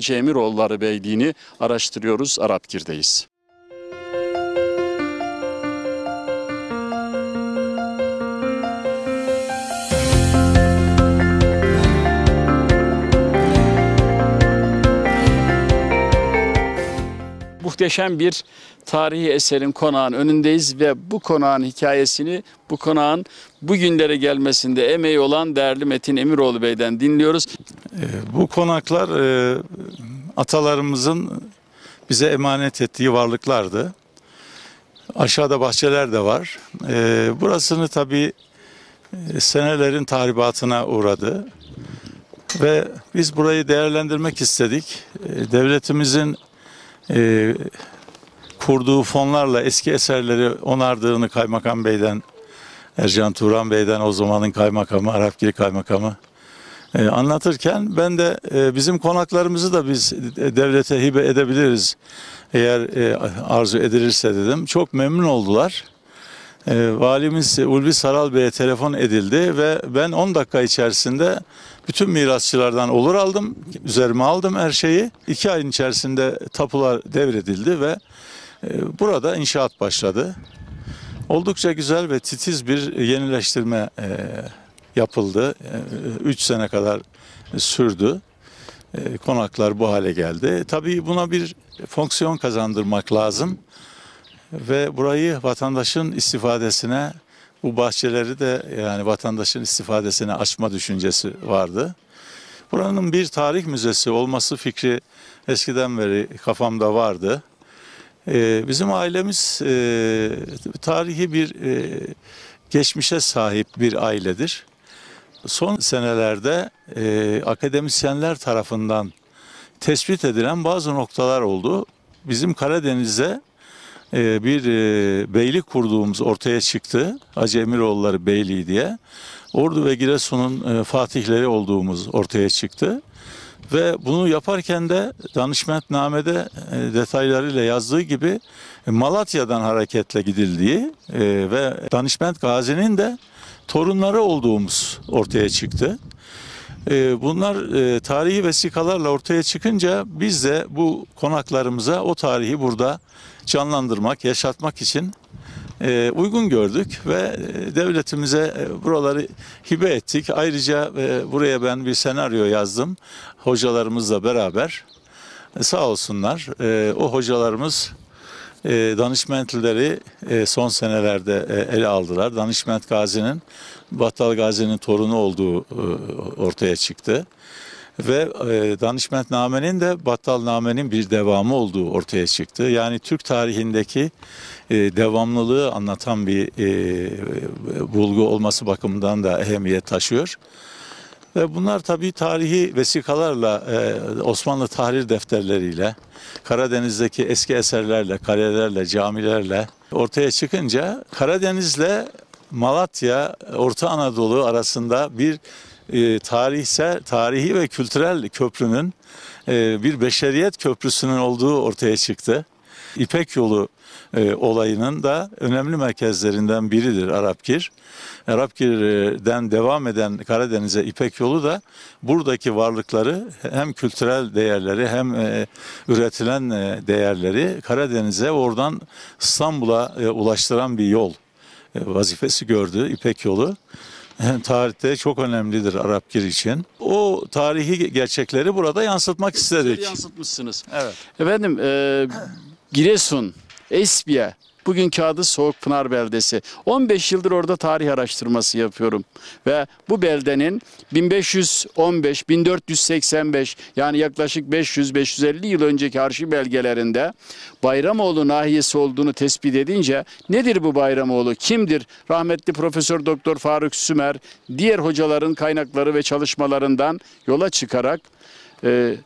Hacı Emiroğulları Beyliği'ni araştırıyoruz. Arapgir'deyiz. muhteşem bir tarihi eserin konağın önündeyiz ve bu konağın hikayesini bu konağın bugünlere gelmesinde emeği olan değerli Metin Emiroğlu Bey'den dinliyoruz. Ee, bu konaklar e, atalarımızın bize emanet ettiği varlıklardı. Aşağıda bahçeler de var. Ee, burasını tabi e, senelerin tahribatına uğradı ve biz burayı değerlendirmek istedik. E, devletimizin e, kurduğu fonlarla eski eserleri onardığını Kaymakam Bey'den, Ercan Turan Bey'den o zamanın kaymakamı, Arapgil kaymakamı e, anlatırken ben de e, bizim konaklarımızı da biz devlete hibe edebiliriz eğer e, arzu edilirse dedim. Çok memnun oldular. E, valimiz Ulvi Saral Bey'e telefon edildi ve ben 10 dakika içerisinde bütün mirasçılardan olur aldım. Üzerime aldım her şeyi. 2 ay içerisinde tapular devredildi ve e, burada inşaat başladı. Oldukça güzel ve titiz bir yenileştirme e, yapıldı. 3 e, sene kadar sürdü. E, konaklar bu hale geldi. Tabii buna bir fonksiyon kazandırmak lazım ve burayı vatandaşın istifadesine bu bahçeleri de yani vatandaşın istifadesine açma düşüncesi vardı. Buranın bir tarih müzesi olması fikri eskiden beri kafamda vardı. Ee, bizim ailemiz e, tarihi bir e, geçmişe sahip bir ailedir. Son senelerde e, akademisyenler tarafından tespit edilen bazı noktalar oldu. Bizim Karadeniz'e ee, bir e, beylik kurduğumuz ortaya çıktı. Acemiroğulları Beyliği diye. Ordu ve Giresun'un e, fatihleri olduğumuz ortaya çıktı. Ve bunu yaparken de danışmentnamede e, detaylarıyla yazdığı gibi e, Malatya'dan hareketle gidildiği ve danışment Gazi'nin de torunları olduğumuz ortaya çıktı. Ee, bunlar e, tarihi vesikalarla ortaya çıkınca biz de bu konaklarımıza o tarihi burada canlandırmak, yaşatmak için e, uygun gördük ve e, devletimize buraları hibe ettik. Ayrıca buraya ben bir senaryo yazdım hocalarımızla beraber. Sağ olsunlar o hocalarımız danışmentleri son senelerde ele aldılar. Danışment Gazi'nin Battal Gazi'nin torunu olduğu e, ortaya çıktı. Ve e, Danışmentname'nin de Battalname'nin bir devamı olduğu ortaya çıktı. Yani Türk tarihindeki e, devamlılığı anlatan bir bulgu olması bakımından da ehemmiyet taşıyor. Ve bunlar tabii tarihi vesikalarla, Osmanlı tarih defterleriyle, Karadeniz'deki eski eserlerle, kalelerle, camilerle ortaya çıkınca Karadeniz'le Malatya, Orta Anadolu arasında bir e, tarihsel, tarihi ve kültürel köprünün e, bir beşeriyet köprüsünün olduğu ortaya çıktı. İpek yolu e, olayının da önemli merkezlerinden biridir Arapkir. Arapkir'den devam eden Karadeniz'e İpek yolu da buradaki varlıkları hem kültürel değerleri hem e, üretilen e, değerleri Karadeniz'e oradan İstanbul'a e, ulaştıran bir yol. E, vazifesi gördü İpek yolu. Tarihte çok önemlidir Arap Arapgir için. O tarihi gerçekleri burada yansıtmak istedik. Yansıtmışsınız. Evet. Efendim e, Giresun, Esbiya, Bugün kağıdı soğuk pınar Beldesi. 15 yıldır orada tarih araştırması yapıyorum. Ve bu beldenin 1515, 1485 yani yaklaşık 500-550 yıl önceki arşiv belgelerinde Bayramoğlu nahiyesi olduğunu tespit edince nedir bu Bayramoğlu, kimdir? Rahmetli Profesör Doktor Faruk Sümer diğer hocaların kaynakları ve çalışmalarından yola çıkarak e,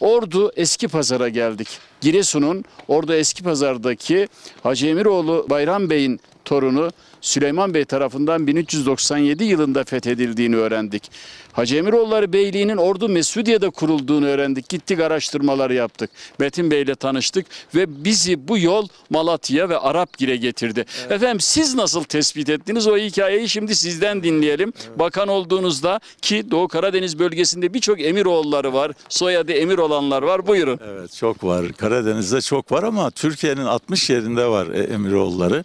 Ordu Eski Pazar'a geldik. Giresun'un orada eski pazardaki Hacı Emiroğlu Bayram Bey'in torunu Süleyman Bey tarafından 1397 yılında fethedildiğini öğrendik. Hacı Emiroğulları Beyliği'nin Ordu Mesudiye'de kurulduğunu öğrendik. Gittik araştırmalar yaptık. Metin Bey ile tanıştık ve bizi bu yol Malatya ve Arapgir'e getirdi. Evet. Efendim siz nasıl tespit ettiniz o hikayeyi şimdi sizden dinleyelim. Evet. Bakan olduğunuzda ki Doğu Karadeniz bölgesinde birçok Emiroğulları var. Soyadı Emir olanlar var. Buyurun. Evet çok var. Karadeniz'de çok var ama Türkiye'nin 60 yerinde var e, Emiroğulları.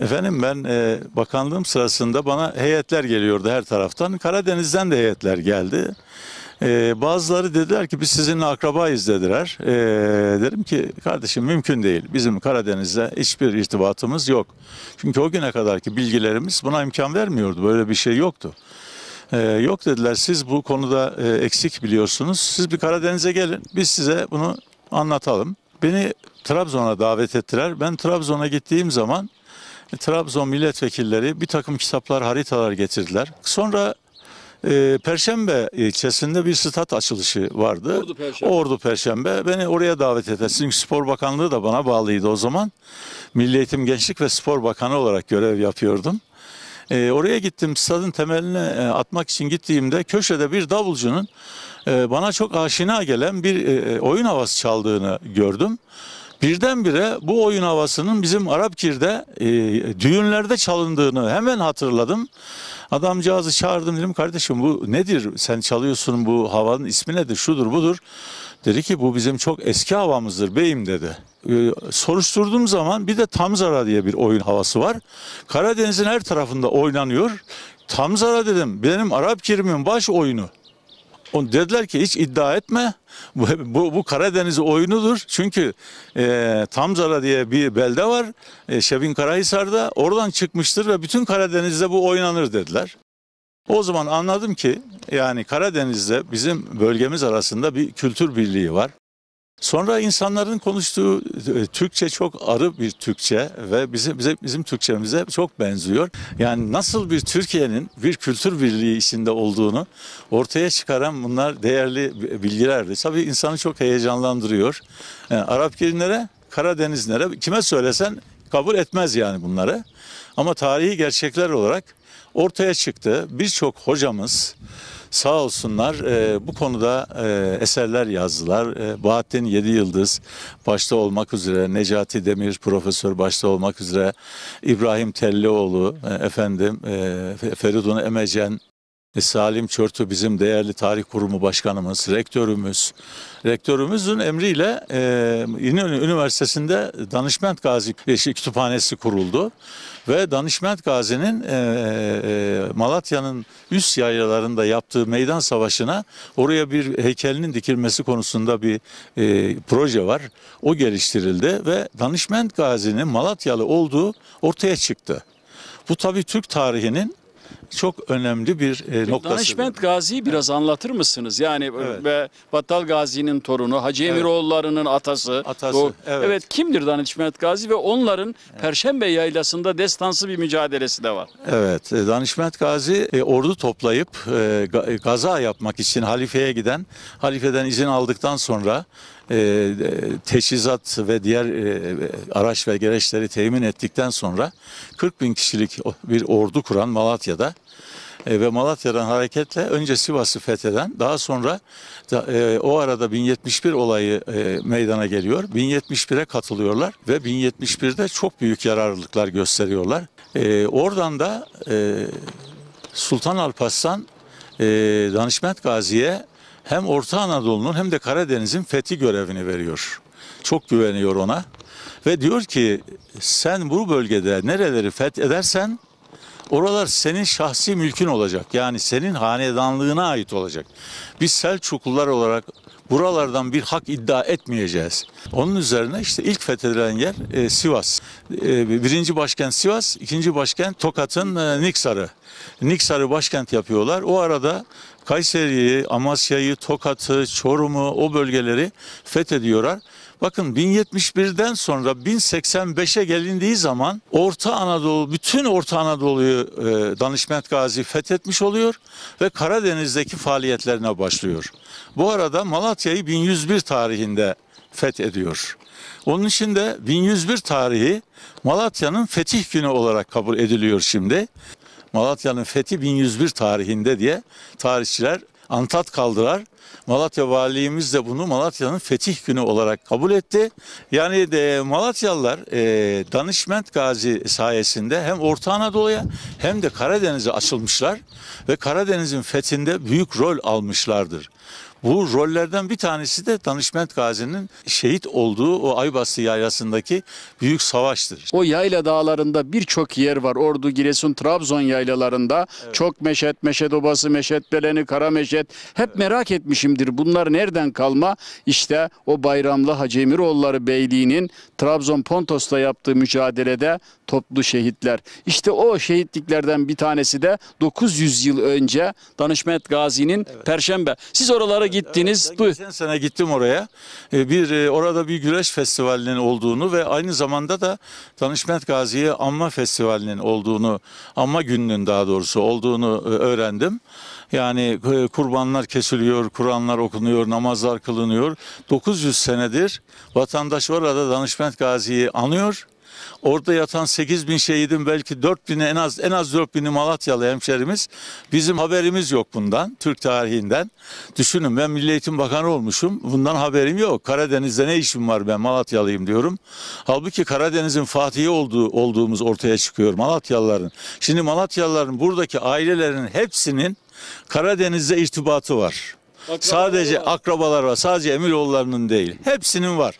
Efendim ben e, bakanlığım sırasında bana heyetler geliyordu her taraftan. Karadeniz'den de heyetler geldi. E, bazıları dediler ki biz sizinle akrabayız dediler. E, dedim ki kardeşim mümkün değil. Bizim Karadeniz'le hiçbir irtibatımız yok. Çünkü o güne kadarki bilgilerimiz buna imkan vermiyordu. Böyle bir şey yoktu. Ee, yok dediler siz bu konuda e, eksik biliyorsunuz. Siz bir Karadeniz'e gelin biz size bunu anlatalım. Beni Trabzon'a davet ettiler. Ben Trabzon'a gittiğim zaman Trabzon milletvekilleri bir takım kitaplar, haritalar getirdiler. Sonra e, Perşembe ilçesinde bir stat açılışı vardı. Ordu Perşembe. Ordu Perşembe. Beni oraya davet etti. Çünkü Spor Bakanlığı da bana bağlıydı o zaman. Milli Eğitim Gençlik ve Spor Bakanı olarak görev yapıyordum. E, oraya gittim stadın temelini e, atmak için gittiğimde köşede bir davulcunun e, bana çok aşina gelen bir e, e oyun havası çaldığını gördüm. Birdenbire bu oyun havasının bizim Arapkir'de e, düğünlerde çalındığını hemen hatırladım. Adamcağızı çağırdım dedim kardeşim bu nedir sen çalıyorsun bu havanın ismi nedir şudur budur. Dedi ki bu bizim çok eski havamızdır beyim dedi. Ee, soruşturduğum zaman bir de Tamzara diye bir oyun havası var. Karadeniz'in her tarafında oynanıyor. Tamzara dedim benim Arap baş oyunu. On dediler ki hiç iddia etme. Bu, bu, bu Karadeniz oyunudur. Çünkü e, Tamzara diye bir belde var. E, Şebin Karahisar'da. Oradan çıkmıştır ve bütün Karadeniz'de bu oynanır dediler. O zaman anladım ki yani Karadeniz'de bizim bölgemiz arasında bir kültür birliği var. Sonra insanların konuştuğu e, Türkçe çok arı bir Türkçe ve bizim bize, bizim Türkçemize çok benziyor. Yani nasıl bir Türkiye'nin bir kültür birliği içinde olduğunu ortaya çıkaran bunlar değerli bilgilerdi. Tabii insanı çok heyecanlandırıyor. Yani e, Arap gelinlere, Karadenizlere kime söylesen kabul etmez yani bunları. Ama tarihi gerçekler olarak ortaya çıktı. Birçok hocamız Sağ olsunlar e, bu konuda e, eserler yazdılar. E, Bahattin Yedi Yıldız başta olmak üzere Necati Demir Profesör başta olmak üzere İbrahim Tellioğlu e, efendim e, Feridun Emecen e, Salim Çörtü bizim değerli tarih kurumu başkanımız, rektörümüz. Rektörümüzün emriyle e, İnönü Üniversitesi'nde Danışment Gazi e, şey, Kütüphanesi kuruldu. Ve Danışment Gazi'nin e, Malatya'nın üst yaylalarında yaptığı meydan savaşına oraya bir heykelinin dikilmesi konusunda bir proje var. O geliştirildi ve Danışment Gazi'nin Malatyalı olduğu ortaya çıktı. Bu tabii Türk tarihinin çok önemli bir e, noktasıdır. Danışment Gazi'yi biraz anlatır mısınız? Yani e, Evet. ve Battal Gazi'nin torunu, Hacı Emiroğulları'nın atası. Atası, evet. kimdir Danışment Gazi ve onların Perşembe Yaylası'nda destansı bir mücadelesi de var. Evet, e, Gazi e, ordu toplayıp e, e, gaza yapmak için halifeye giden, halifeden izin aldıktan sonra e, ve diğer e, araç ve gereçleri temin ettikten sonra 40 bin kişilik bir ordu kuran Malatya'da e, ve Malatya'dan hareketle önce Sivas'ı fetheden daha sonra e, o arada 1071 olayı meydana geliyor. 1071'e katılıyorlar ve 1071'de çok büyük yararlılıklar gösteriyorlar. oradan da Sultan Alparslan Danışmet Gazi'ye hem Orta Anadolu'nun hem de Karadeniz'in fethi görevini veriyor. Çok güveniyor ona ve diyor ki sen bu bölgede nereleri fethedersen oralar senin şahsi mülkün olacak. Yani senin hanedanlığına ait olacak. Biz Selçuklular olarak buralardan bir hak iddia etmeyeceğiz. Onun üzerine işte ilk fethedilen yer e, Sivas. E, birinci başkent Sivas, ikinci başkent Tokat'ın e, Niksar'ı. Niksar'ı başkent yapıyorlar. O arada Kayseri'yi, Amasya'yı, Tokat'ı, Çorum'u o bölgeleri fethediyorlar. Bakın 1071'den sonra 1085'e gelindiği zaman Orta Anadolu, bütün Orta Anadolu'yu e, Danışment Gazi fethetmiş oluyor ve Karadeniz'deki faaliyetlerine başlıyor. Bu arada Malatya'yı 1101 tarihinde fethediyor. Onun için de 1101 tarihi Malatya'nın fetih günü olarak kabul ediliyor şimdi. Malatya'nın fethi 1101 tarihinde diye tarihçiler antat kaldılar. Malatya valiliğimiz de bunu Malatya'nın fetih günü olarak kabul etti. Yani de Malatyalılar e, Danışment Gazi sayesinde hem Orta Anadolu'ya hem de Karadeniz'e açılmışlar ve Karadeniz'in fethinde büyük rol almışlardır. Bu rollerden bir tanesi de Danışment Gazi'nin şehit olduğu o Aybaslı yaylasındaki büyük savaştır. O yayla dağlarında birçok yer var. Ordu, Giresun, Trabzon yaylalarında. Evet. Çok Meşet, Meşet Obası, Meşet Beleni, Kara Meşet. Hep evet. merak etmişimdir bunlar nereden kalma? İşte o Bayramlı Hacemiroğulları Beyliği'nin Trabzon Pontos'ta yaptığı mücadelede toplu şehitler. İşte o şehitliklerden bir tanesi de 900 yıl önce Danışmet Gazi'nin evet. Perşembe. Siz oralara gittiniz. Evet, bu... Geçen sene gittim oraya. Ee, bir e, orada bir güreş festivalinin olduğunu ve aynı zamanda da Danışmet Gazi'ye anma festivalinin olduğunu, anma gününün daha doğrusu olduğunu e, öğrendim. Yani e, kurbanlar kesiliyor, Kur'anlar okunuyor, namazlar kılınıyor. 900 senedir vatandaş orada Danışmet Gazi'yi anıyor Orada yatan 8 bin şehidin belki 4 bini en az en az 4 bini Malatyalı hemşerimiz. Bizim haberimiz yok bundan Türk tarihinden. Düşünün ben Milli Eğitim Bakanı olmuşum. Bundan haberim yok. Karadeniz'de ne işim var ben Malatyalıyım diyorum. Halbuki Karadeniz'in fatihi olduğu, olduğumuz ortaya çıkıyor Malatyalıların. Şimdi Malatyalıların buradaki ailelerin hepsinin Karadeniz'de irtibatı var. Akrabalar sadece var. akrabalar var. Sadece Emiroğullarının değil. Hepsinin var.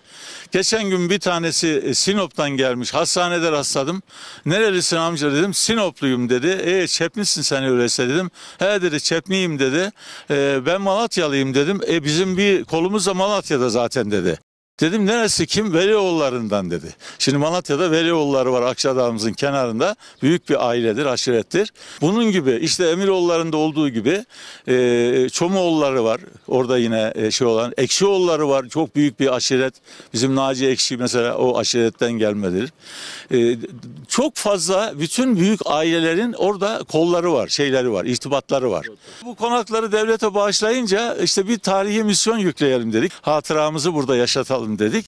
Geçen gün bir tanesi e, Sinop'tan gelmiş. Hastanede rastladım. Nerelisin amca dedim. Sinopluyum dedi. E Çepnisin sen öyleyse dedim. He dedi Çepniyim dedi. E, ben Malatyalıyım dedim. E bizim bir kolumuz da Malatya'da zaten dedi. Dedim neresi kim? Velioğullarından dedi. Şimdi Malatya'da Velioğulları var Akçadağımızın kenarında. Büyük bir ailedir, aşirettir. Bunun gibi işte Emiroğullarında olduğu gibi e, Çomuoğulları var. Orada yine e, şey olan Ekşioğulları var. Çok büyük bir aşiret. Bizim Naci Ekşi mesela o aşiretten gelmedir. E, çok fazla bütün büyük ailelerin orada kolları var, şeyleri var, irtibatları var. Bu konakları devlete bağışlayınca işte bir tarihi misyon yükleyelim dedik. Hatıramızı burada yaşatalım yapalım dedik.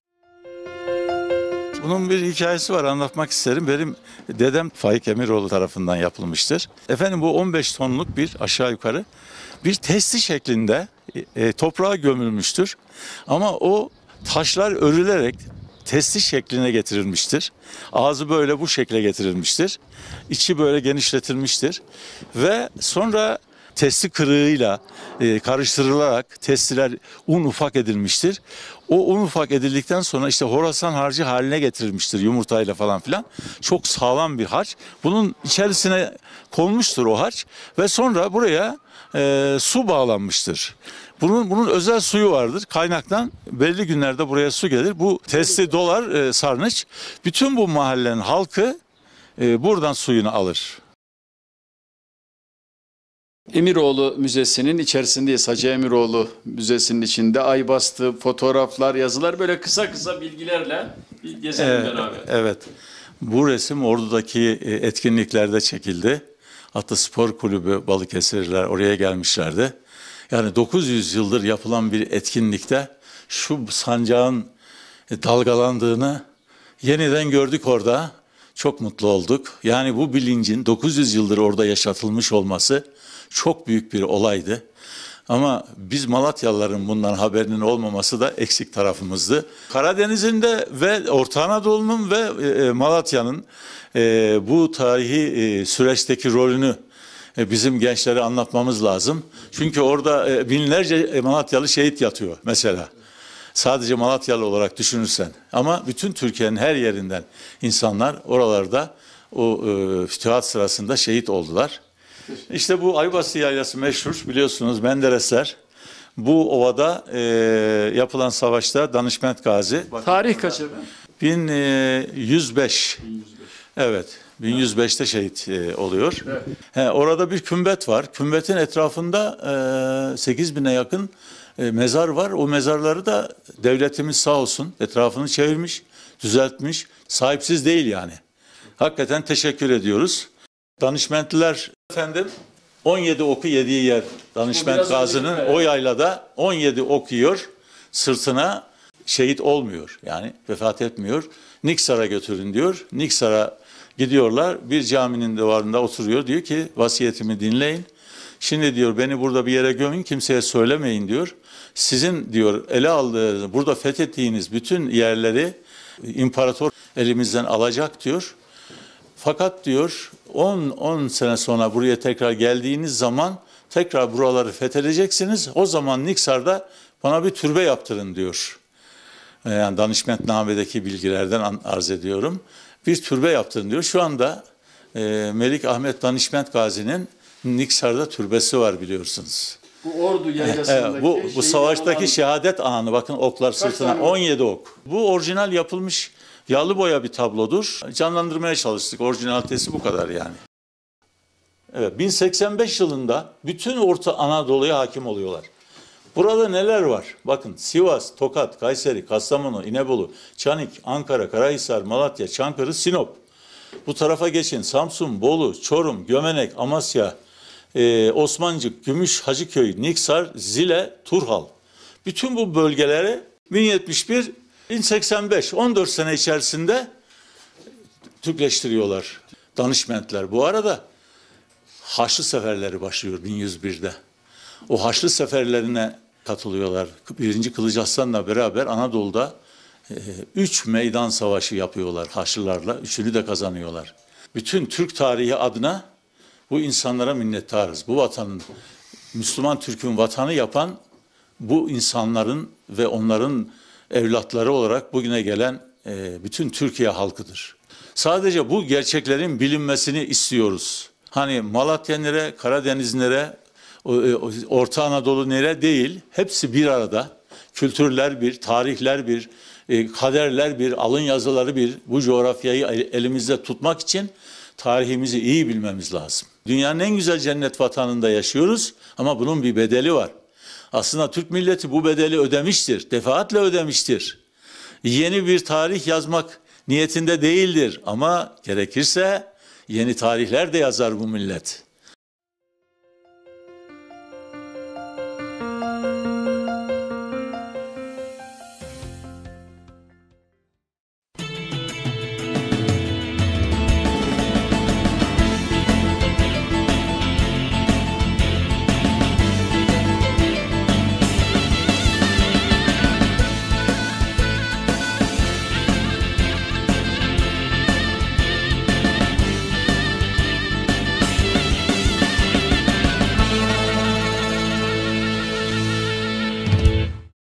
Bunun bir hikayesi var anlatmak isterim. Benim dedem Faik Emiroğlu tarafından yapılmıştır. Efendim bu 15 tonluk bir aşağı yukarı bir testi şeklinde e, e, toprağa gömülmüştür. Ama o taşlar örülerek testi şekline getirilmiştir. Ağzı böyle bu şekle getirilmiştir. İçi böyle genişletilmiştir. Ve sonra testi kırığıyla e, karıştırılarak testiler un ufak edilmiştir. O un ufak edildikten sonra işte Horasan harcı haline getirilmiştir yumurtayla falan filan. Çok sağlam bir harç. Bunun içerisine konmuştur o harç ve sonra buraya e, su bağlanmıştır. Bunun, bunun özel suyu vardır. Kaynaktan belli günlerde buraya su gelir. Bu testi dolar e, sarnıç. Bütün bu mahallenin halkı e, buradan suyunu alır. Emiroğlu Müzesi'nin içerisindeyiz. Hacı Emiroğlu Müzesi'nin içinde ay bastı, fotoğraflar, yazılar böyle kısa kısa bilgilerle gezelim ee, beraber. Evet. Bu resim Ordu'daki e, etkinliklerde çekildi. Hatta spor kulübü Balıkesirliler oraya gelmişlerdi. Yani 900 yıldır yapılan bir etkinlikte şu sancağın e, dalgalandığını yeniden gördük orada. Çok mutlu olduk. Yani bu bilincin 900 yıldır orada yaşatılmış olması çok büyük bir olaydı. Ama biz Malatyalıların bundan haberinin olmaması da eksik tarafımızdı. Karadeniz'in de ve Orta Anadolu'nun ve e, e, Malatya'nın e, bu tarihi süreçteki rolünü bizim gençlere anlatmamız lazım. Çünkü orada binlerce Malatyalı şehit yatıyor mesela. Sadece Malatyalı olarak düşünürsen. Ama bütün Türkiye'nin her yerinden insanlar oralarda o fütühat sırasında şehit oldular. İşte bu Aybası Yaylası meşhur biliyorsunuz Menderesler. Bu ovada e, yapılan savaşta Danışment Gazi. Tarih kaç efendim? 1105. 1105. Evet. 1105'te şehit e, oluyor. Evet. He, orada bir kümbet var. Kümbetin etrafında e, bin'e yakın e, mezar var. O mezarları da devletimiz sağ olsun etrafını çevirmiş, düzeltmiş. Sahipsiz değil yani. Hakikaten teşekkür ediyoruz. Danışmentliler Efendim 17 oku yediği yer danışman gazının o da 17 okuyor sırtına şehit olmuyor yani vefat etmiyor. Niksar'a götürün diyor. Niksar'a gidiyorlar bir caminin duvarında oturuyor diyor ki vasiyetimi dinleyin. Şimdi diyor beni burada bir yere gömün kimseye söylemeyin diyor. Sizin diyor ele aldığınız burada fethettiğiniz bütün yerleri imparator elimizden alacak diyor. Fakat diyor 10-10 sene sonra buraya tekrar geldiğiniz zaman tekrar buraları fethedeceksiniz. O zaman Niksar'da bana bir türbe yaptırın diyor. Ee, yani danışmentnamedeki bilgilerden arz ediyorum. Bir türbe yaptırın diyor. Şu anda e, Melik Ahmet Danışment Gazi'nin Niksar'da türbesi var biliyorsunuz bu ordu yaylasındaki bu, bu savaştaki olan... şehadet anı bakın oklar sırtına 17 ok. Bu orijinal yapılmış yağlı boya bir tablodur. Canlandırmaya çalıştık. Orijinalitesi bu kadar yani. Evet 1085 yılında bütün Orta Anadolu'ya hakim oluyorlar. Burada neler var? Bakın Sivas, Tokat, Kayseri, Kastamonu, İnebolu, Çanik, Ankara, Karahisar, Malatya, Çankırı, Sinop. Bu tarafa geçin. Samsun, Bolu, Çorum, Gömenek, Amasya, e, Osmancık, Gümüş, Hacıköy, Niksar, Zile, Turhal. Bütün bu bölgelere 1071, 1085, 14 sene içerisinde Türkleştiriyorlar. Danışmentler bu arada Haçlı seferleri başlıyor 1101'de. O Haçlı seferlerine katılıyorlar. 1. Kılıç Aslan'la beraber Anadolu'da 3 e, meydan savaşı yapıyorlar Haçlılarla. Üçünü de kazanıyorlar. Bütün Türk tarihi adına bu insanlara minnettarız. Bu vatanın, Müslüman Türk'ün vatanı yapan bu insanların ve onların evlatları olarak bugüne gelen e, bütün Türkiye halkıdır. Sadece bu gerçeklerin bilinmesini istiyoruz. Hani Malatya'nlere, Karadeniz'lere, e, Orta Anadolu nere değil, hepsi bir arada. Kültürler bir, tarihler bir, e, kaderler bir, alın yazıları bir. Bu coğrafyayı elimizde tutmak için tarihimizi iyi bilmemiz lazım. Dünyanın en güzel cennet vatanında yaşıyoruz ama bunun bir bedeli var. Aslında Türk milleti bu bedeli ödemiştir, defaatle ödemiştir. Yeni bir tarih yazmak niyetinde değildir ama gerekirse yeni tarihler de yazar bu millet.